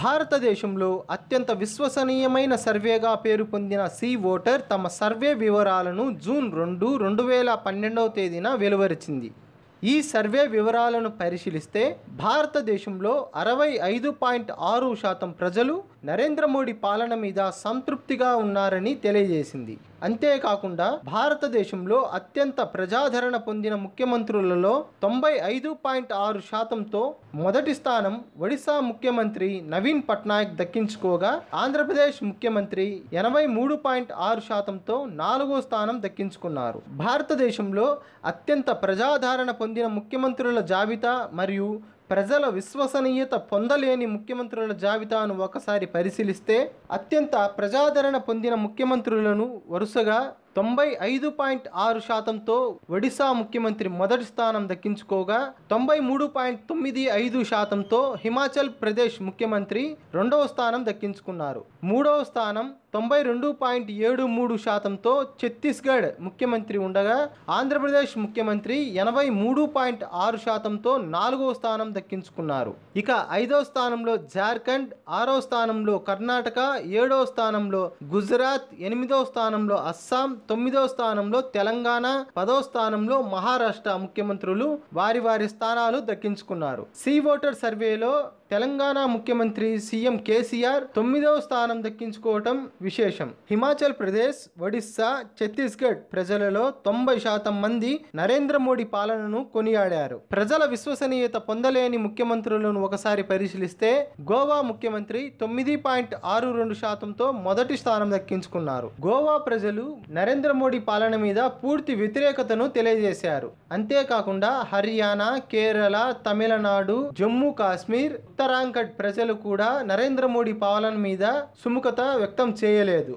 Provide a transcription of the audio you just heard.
భారతదేశంలో అత్యంత విశ్వసనీయమైన సర్వేగా పేరు పొందిన సీ ఓటర్ తమ సర్వే వివరాలను జూన్ రెండు రెండు వేల పన్నెండవ తేదీన వెలువరిచింది ఈ సర్వే వివరాలను పరిశీలిస్తే భారతదేశంలో అరవై ఐదు పాయింట్ ఆరు శాతం ప్రజలు నరేంద్ర మోడీ పాలన మీద సంతృప్తిగా ఉన్నారని తెలియజేసింది అంతేకాకుండా భారతదేశంలో అత్యంత ప్రజాదరణ పొందిన ముఖ్యమంత్రులలో తొంభై ఐదు పాయింట్ ఆరు శాతంతో మొదటి స్థానం ఒడిశా ముఖ్యమంత్రి నవీన్ పట్నాయక్ దక్కించుకోగా ఆంధ్రప్రదేశ్ ముఖ్యమంత్రి ఎనభై మూడు పాయింట్ ఆరు శాతంతో నాలుగో స్థానం దక్కించుకున్నారు భారతదేశంలో అత్యంత ప్రజాదరణ పొందిన ముఖ్యమంత్రుల జాబితా మరియు ప్రజల విశ్వసనీయత పొందలేని ముఖ్యమంత్రుల జాబితాను ఒకసారి పరిశీలిస్తే అత్యంత ప్రజాదరణ పొందిన ముఖ్యమంత్రులను వరుసగా తొంభై ఐదు పాయింట్ ఆరు శాతంతో ఒడిశా ముఖ్యమంత్రి మొదటి స్థానం దక్కించుకోగా తొంభై మూడు పాయింట్ తొమ్మిది ఐదు శాతంతో హిమాచల్ ప్రదేశ్ ముఖ్యమంత్రి రెండవ స్థానం దక్కించుకున్నారు మూడవ స్థానం తొంభై రెండు పాయింట్ ఏడు మూడు శాతంతో ఛత్తీస్గఢ్ ముఖ్యమంత్రి ఉండగా ఆంధ్రప్రదేశ్ ముఖ్యమంత్రి ఎనభై మూడు పాయింట్ ఆరు శాతంతో నాలుగో స్థానం దక్కించుకున్నారు ఇక ఐదో స్థానంలో జార్ఖండ్ ఆరో స్థానంలో కర్ణాటక ఏడో స్థానంలో గుజరాత్ ఎనిమిదో స్థానంలో అస్సాం తొమ్మిదవ స్థానంలో తెలంగాణ పదవ స్థానంలో మహారాష్ట్ర ముఖ్యమంత్రులు వారి వారి స్థానాలు దక్కించుకున్నారు సి ఓటర్ సర్వేలో తెలంగాణ ముఖ్యమంత్రి సీఎం కేసీఆర్ తొమ్మిదవ స్థానం దక్కించుకోవటం విశేషం హిమాచల్ ప్రదేశ్ ఒడిస్సా ఛత్తీస్గఢ్ ప్రజలలో తొంభై శాతం మంది నరేంద్ర మోడీ పాలనను కొనియాడారు ప్రజల విశ్వసనీయత పొందలేని ముఖ్యమంత్రులను ఒకసారి పరిశీలిస్తే గోవా ముఖ్యమంత్రి తొమ్మిది పాయింట్ ఆరు రెండు శాతంతో మొదటి స్థానం దక్కించుకున్నారు గోవా ప్రజలు నరేంద్ర నరేంద్ర మోడీ పాలన మీద పూర్తి వ్యతిరేకతను తెలియజేశారు అంతేకాకుండా హర్యానా కేరళ తమిళనాడు జమ్మూ కాశ్మీర్ ఉత్తరాంకట్ ప్రజలు కూడా నరేంద్ర మోడీ పాలన మీద సుముఖత వ్యక్తం చేయలేదు